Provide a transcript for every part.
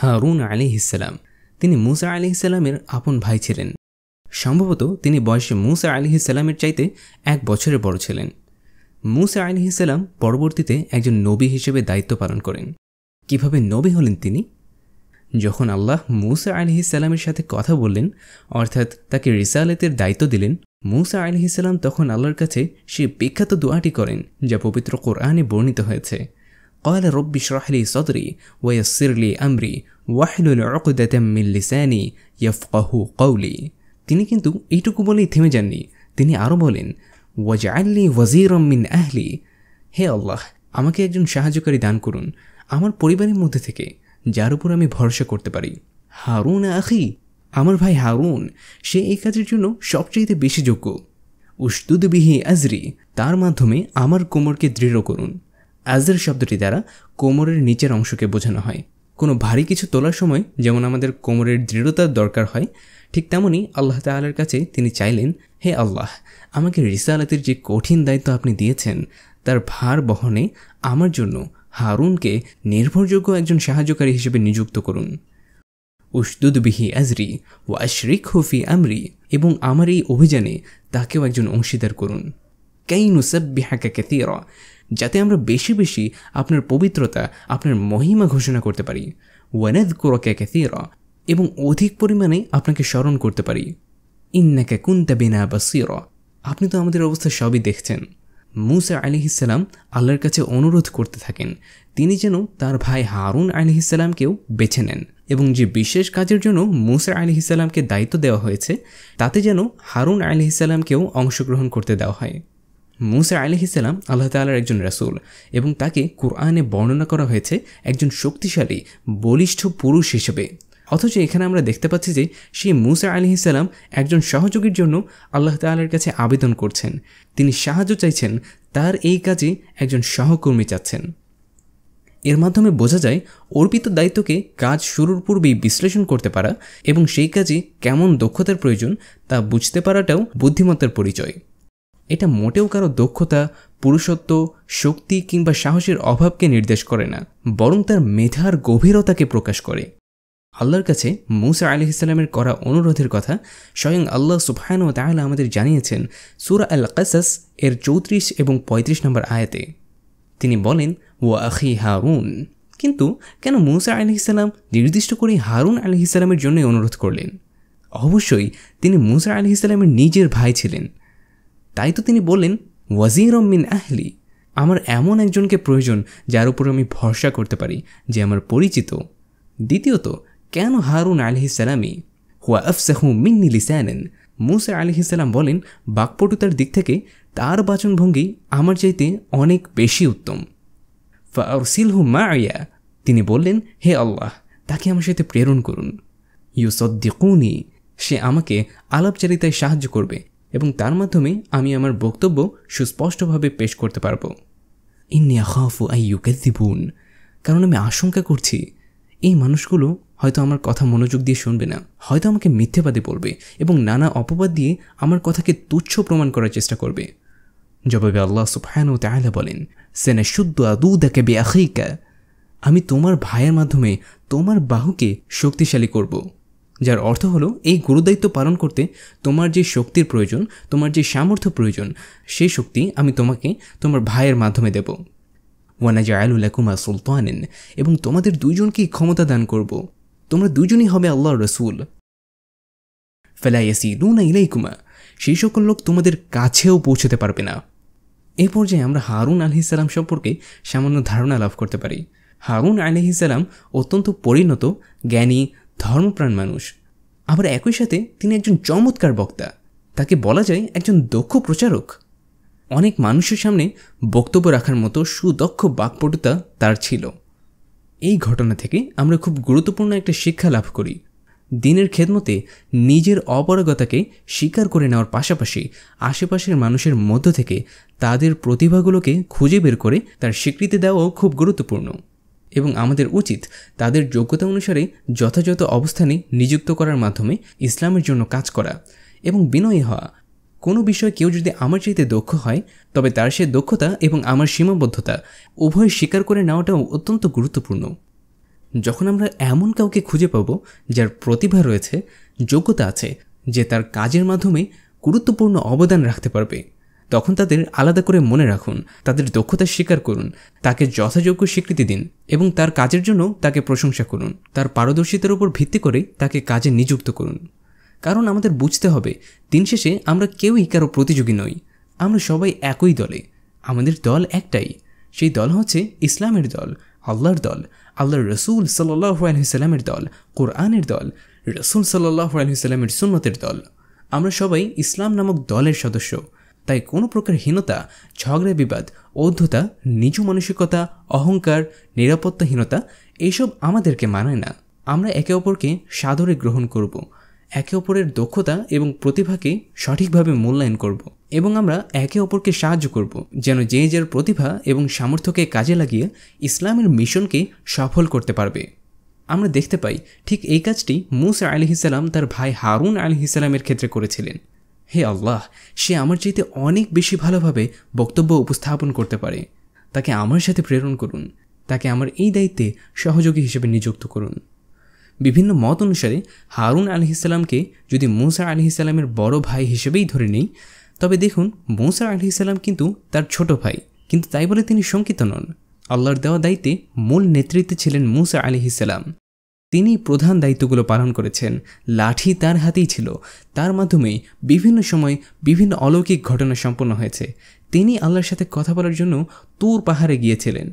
হারুন আলিহিসাল্লাম তিনি মুসা আলিহিসাল্লামের আপন ভাই ছিলেন সম্ভবত তিনি বয়সে মুসা আলিহিসাল্লামের চাইতে এক বছরের বড় ছিলেন মুসা আলিহিসাল্লাম পরবর্তীতে একজন নবী হিসেবে দায়িত্ব পালন করেন কিভাবে নবী হলেন তিনি যখন আল্লাহ মুসা আলিহিসাল্লামের সাথে কথা বললেন অর্থাৎ তাকে রিসালেতের দায়িত্ব দিলেন মুসা আলিহিসাল্লাম তখন আল্লাহর কাছে সে বিখ্যাত দোয়াটি করেন যা পবিত্র কোরআনে বর্ণিত হয়েছে قال رب اشرح لي صدري ويسر لي امري واحلل عقدة من لساني يفقه قولي তিনি কিন্তু এইটুকু বলেই থেমে যাননি তিনি আরও বলেন ওয়াজআল্লি ওয়াজিরম মিন আহলি হে আল্লাহ আমাকে একজন সাহায্যকারী দান করুন আমার পরিবারের মধ্যে থেকে যার উপর আমি ভরসা করতে পারি হারুন আখি আমার ভাই হারুন সে এই কাজের জন্য সবচেয়ে বেশি যোগ্য উস্তুদবিহি বিহি আজরি তার মাধ্যমে আমার কোমরকে দৃঢ় করুন অ্যাজের শব্দটি দ্বারা কোমরের নিচের অংশকে বোঝানো হয় কোনো ভারী কিছু তোলার সময় যেমন আমাদের কোমরের দৃঢ়তার দরকার হয় ঠিক তেমনই আল্লাহ তালার কাছে তিনি চাইলেন হে আল্লাহ আমাকে রিসালাতের যে কঠিন দায়িত্ব আপনি দিয়েছেন তার ভার বহনে আমার জন্য হারুনকে নির্ভরযোগ্য একজন সাহায্যকারী হিসেবে নিযুক্ত করুন উসদুদ বিহি আজরি ও আশরিক হফি আমরি এবং আমার এই অভিযানে তাকেও একজন অংশীদার করুন কেই নুসাব্বিহাকা কেথির যাতে আমরা বেশি বেশি আপনার পবিত্রতা আপনার মহিমা ঘোষণা করতে পারি ওয়ানাদ কুরকা কেথির এবং অধিক পরিমাণে আপনাকে স্মরণ করতে পারি ইন্নাকে কুন্তা বিনা বাসীরা আপনি তো আমাদের অবস্থা সবই দেখছেন মুসা আলিহিসাল্লাম আল্লাহর কাছে অনুরোধ করতে থাকেন তিনি যেন তার ভাই হারুন আলিহিসাল্লামকেও বেছে নেন এবং যে বিশেষ কাজের জন্য মুসা আলিহিসাল্লামকে দায়িত্ব দেওয়া হয়েছে তাতে যেন হারুন আলিহিসাল্লামকেও অংশগ্রহণ করতে দেওয়া হয় মুসা ইসালাম আল্লাহ তালার একজন রাসুল এবং তাকে কোরআনে বর্ণনা করা হয়েছে একজন শক্তিশালী বলিষ্ঠ পুরুষ হিসেবে অথচ এখানে আমরা দেখতে পাচ্ছি যে সেই মুসা ইসালাম একজন সহযোগীর জন্য আল্লাহ তালার কাছে আবেদন করছেন তিনি সাহায্য চাইছেন তার এই কাজে একজন সহকর্মী চাচ্ছেন এর মাধ্যমে বোঝা যায় অর্পিত দায়িত্বকে কাজ শুরুর পূর্বেই বিশ্লেষণ করতে পারা এবং সেই কাজে কেমন দক্ষতার প্রয়োজন তা বুঝতে পারাটাও বুদ্ধিমত্তার পরিচয় এটা মোটেও কারো দক্ষতা পুরুষত্ব শক্তি কিংবা সাহসের অভাবকে নির্দেশ করে না বরং তার মেধার গভীরতাকে প্রকাশ করে আল্লাহর কাছে মুসা আলি ইসলামের করা অনুরোধের কথা স্বয়ং আল্লাহ সুফায়ন ও তাহলে আমাদের জানিয়েছেন সুরা আল কাসাস এর চৌত্রিশ এবং ৩৫ নম্বর আয়াতে তিনি বলেন ও আখি হারুন কিন্তু কেন মুসা আলি ইসলাম নির্দিষ্ট করে হারুন আলি ইসলামের জন্যই অনুরোধ করলেন অবশ্যই তিনি মুসা আলি ইসলামের নিজের ভাই ছিলেন তাই তো তিনি বললেন ওয়াজিরম মিন আহলি আমার এমন একজনকে প্রয়োজন যার উপর আমি ভরসা করতে পারি যে আমার পরিচিত দ্বিতীয়ত কেন হারুন আলহি সালামি হুয়া আফসাহু মিন্নি লিসানেন মুসা আলহিসাল্লাম বলেন বাকপটুতার দিক থেকে তার বাচনভঙ্গি আমার চাইতে অনেক বেশি উত্তম ফাউরসিলহু মা আয়া তিনি বললেন হে আল্লাহ তাকে আমার সাথে প্রেরণ করুন ইউসদ্দিকুনি সে আমাকে আলাপচারিতায় সাহায্য করবে এবং তার মাধ্যমে আমি আমার বক্তব্য সুস্পষ্টভাবে পেশ করতে পারব ইন আখাফু আই ইউকেজিবুন কারণ আমি আশঙ্কা করছি এই মানুষগুলো হয়তো আমার কথা মনোযোগ দিয়ে শুনবে না হয়তো আমাকে মিথ্যেবাদী বলবে এবং নানা অপবাদ দিয়ে আমার কথাকে তুচ্ছ প্রমাণ করার চেষ্টা করবে জবাবে আল্লাহ সুফহানু তাহলে বলেন সেনা শুদ্ধ দেখে বেআখিকা আমি তোমার ভাইয়ের মাধ্যমে তোমার বাহুকে শক্তিশালী করবো যার অর্থ হলো এই গুরুদায়িত্ব পালন করতে তোমার যে শক্তির প্রয়োজন তোমার যে সামর্থ্য প্রয়োজন সেই শক্তি আমি তোমাকে তোমার ভাইয়ের মাধ্যমে দেব ওয়ানাজা আয়লুল্লাকুমা সুলতানেন এবং তোমাদের দুইজনকে ক্ষমতা দান করব তোমরা দুজনই হবে আল্লাহ রসুল ফেলাইয়াসি লুনা ইলাইকুমা সেই সকল লোক তোমাদের কাছেও পৌঁছতে পারবে না এ পর্যায়ে আমরা হারুন আলহিসাল্লাম সম্পর্কে সামান্য ধারণা লাভ করতে পারি হারুন আলহিসাল্লাম অত্যন্ত পরিণত জ্ঞানী ধর্মপ্রাণ মানুষ আবার একই সাথে তিনি একজন চমৎকার বক্তা তাকে বলা যায় একজন দক্ষ প্রচারক অনেক মানুষের সামনে বক্তব্য রাখার মতো সুদক্ষ বাকপটুতা তার ছিল এই ঘটনা থেকে আমরা খুব গুরুত্বপূর্ণ একটা শিক্ষা লাভ করি দিনের খেদমতে নিজের অপারগতাকে স্বীকার করে নেওয়ার পাশাপাশি আশেপাশের মানুষের মধ্য থেকে তাদের প্রতিভাগুলোকে খুঁজে বের করে তার স্বীকৃতি দেওয়াও খুব গুরুত্বপূর্ণ এবং আমাদের উচিত তাদের যোগ্যতা অনুসারে যথাযথ অবস্থানে নিযুক্ত করার মাধ্যমে ইসলামের জন্য কাজ করা এবং বিনয়ী হওয়া কোনো বিষয়ে কেউ যদি আমার চাইতে দক্ষ হয় তবে তার সে দক্ষতা এবং আমার সীমাবদ্ধতা উভয় স্বীকার করে নেওয়াটাও অত্যন্ত গুরুত্বপূর্ণ যখন আমরা এমন কাউকে খুঁজে পাব যার প্রতিভা রয়েছে যোগ্যতা আছে যে তার কাজের মাধ্যমে গুরুত্বপূর্ণ অবদান রাখতে পারবে তখন তাদের আলাদা করে মনে রাখুন তাদের দক্ষতা স্বীকার করুন তাকে যথাযোগ্য স্বীকৃতি দিন এবং তার কাজের জন্য তাকে প্রশংসা করুন তার পারদর্শিতার উপর ভিত্তি করে তাকে কাজে নিযুক্ত করুন কারণ আমাদের বুঝতে হবে দিন শেষে আমরা কেউই কারো প্রতিযোগী নই আমরা সবাই একই দলে আমাদের দল একটাই সেই দল হচ্ছে ইসলামের দল আল্লাহর দল আল্লাহর রসুল সাল্লাহ আলহিসাল্লামের দল কোরআনের দল রসুল সাল্লাহ আলহিসাল্লামের সুন্নতের দল আমরা সবাই ইসলাম নামক দলের সদস্য তাই কোনো প্রকার হীনতা ঝগড়া বিবাদ ঔদ্ধতা নিচু মানসিকতা অহংকার নিরাপত্তাহীনতা এইসব আমাদেরকে মানায় না আমরা একে অপরকে সাদরে গ্রহণ করব একে অপরের দক্ষতা এবং প্রতিভাকে সঠিকভাবে মূল্যায়ন করব এবং আমরা একে অপরকে সাহায্য করব যেন যে যার প্রতিভা এবং সামর্থ্যকে কাজে লাগিয়ে ইসলামের মিশনকে সফল করতে পারবে আমরা দেখতে পাই ঠিক এই কাজটি মুসা ইসালাম তার ভাই হারুন ইসালামের ক্ষেত্রে করেছিলেন হে আল্লাহ সে আমার চাইতে অনেক বেশি ভালোভাবে বক্তব্য উপস্থাপন করতে পারে তাকে আমার সাথে প্রেরণ করুন তাকে আমার এই দায়িত্বে সহযোগী হিসেবে নিযুক্ত করুন বিভিন্ন মত অনুসারে হারুন আলহিসাল্লামকে যদি মুসা আলহিসাল্লামের বড় ভাই হিসেবেই ধরে নেই তবে দেখুন মৌসা আলহিসাল্লাম কিন্তু তার ছোট ভাই কিন্তু তাই বলে তিনি শঙ্কিত নন আল্লাহর দেওয়া দায়িত্বে মূল নেতৃত্বে ছিলেন মুসা আলিহিসাল্লাম তিনি প্রধান দায়িত্বগুলো পালন করেছেন লাঠি তার হাতেই ছিল তার মাধ্যমে বিভিন্ন সময় বিভিন্ন অলৌকিক ঘটনা সম্পন্ন হয়েছে তিনি আল্লাহর সাথে কথা বলার জন্য তুর পাহাড়ে গিয়েছিলেন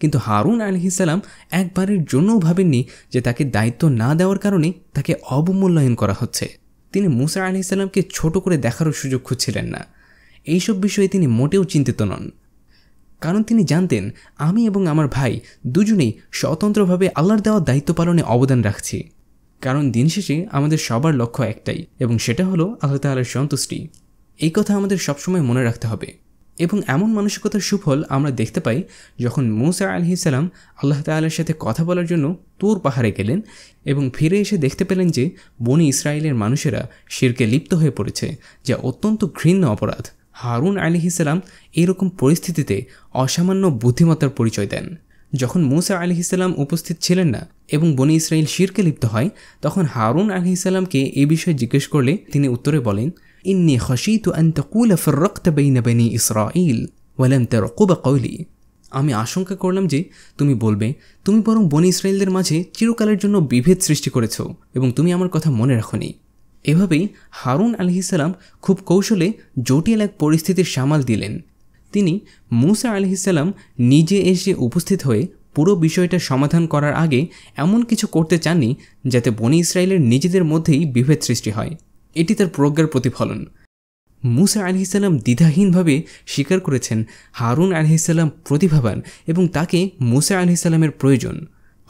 কিন্তু হারুন আলহিসাল্লাম একবারের জন্যও ভাবেননি যে তাকে দায়িত্ব না দেওয়ার কারণে তাকে অবমূল্যায়ন করা হচ্ছে তিনি মুসা আলহিসাল্লামকে ছোট করে দেখারও সুযোগ খুঁজছিলেন না এইসব বিষয়ে তিনি মোটেও চিন্তিত নন কারণ তিনি জানতেন আমি এবং আমার ভাই দুজনেই স্বতন্ত্রভাবে আল্লাহর দেওয়া দায়িত্ব পালনে অবদান রাখছি কারণ দিন শেষে আমাদের সবার লক্ষ্য একটাই এবং সেটা হলো আল্লাহ তাল্লার সন্তুষ্টি এই কথা আমাদের সবসময় মনে রাখতে হবে এবং এমন মানসিকতার সুফল আমরা দেখতে পাই যখন মুসা আলহিসাল্লাম আল্লাহ তাল্লার সাথে কথা বলার জন্য তোর পাহাড়ে গেলেন এবং ফিরে এসে দেখতে পেলেন যে বনি ইসরায়েলের মানুষেরা শিরকে লিপ্ত হয়ে পড়েছে যা অত্যন্ত ঘৃণ্য অপরাধ হারুন আলিহিসাল্লাম এরকম পরিস্থিতিতে অসামান্য বুদ্ধিমত্তার পরিচয় দেন যখন মুসা আলিহিসাল্লাম উপস্থিত ছিলেন না এবং বনি ইসরায়েল শিরকে লিপ্ত হয় তখন হারুন আলিহিসাল্লামকে এ বিষয়ে জিজ্ঞেস করলে তিনি উত্তরে বলেন ইন্নি হসিতু আন্তকুল ফর্রক্ত ইসরাইল ওয়ালাম তের কৌলি আমি আশঙ্কা করলাম যে তুমি বলবে তুমি বরং বনি ইসরায়েলদের মাঝে চিরকালের জন্য বিভেদ সৃষ্টি করেছ এবং তুমি আমার কথা মনে রাখো এভাবেই হারুন আলহিসাল্লাম খুব কৌশলে জটিল এক পরিস্থিতির সামাল দিলেন তিনি মুসা আলহিসাল্লাম নিজে এসে উপস্থিত হয়ে পুরো বিষয়টা সমাধান করার আগে এমন কিছু করতে চাননি যাতে বনি ইসরায়েলের নিজেদের মধ্যেই বিভেদ সৃষ্টি হয় এটি তার প্রজ্ঞার প্রতিফলন মুসা আলহিসাল্লাম দ্বিধাহীনভাবে স্বীকার করেছেন হারুন আলহিসাল্লাম প্রতিভাবান এবং তাকে মুসা আলহিসাল্লামের প্রয়োজন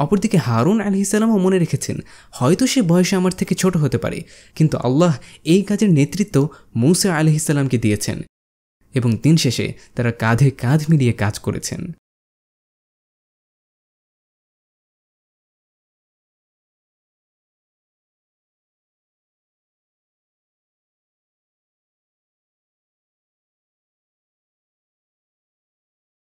অপরদিকে হারুন ইসালামও মনে রেখেছেন হয়তো সে বয়সে আমার থেকে ছোট হতে পারে কিন্তু আল্লাহ এই কাজের নেতৃত্ব মৌসা ইসালামকে দিয়েছেন এবং দিন শেষে তারা কাঁধে কাঁধ মিলিয়ে কাজ করেছেন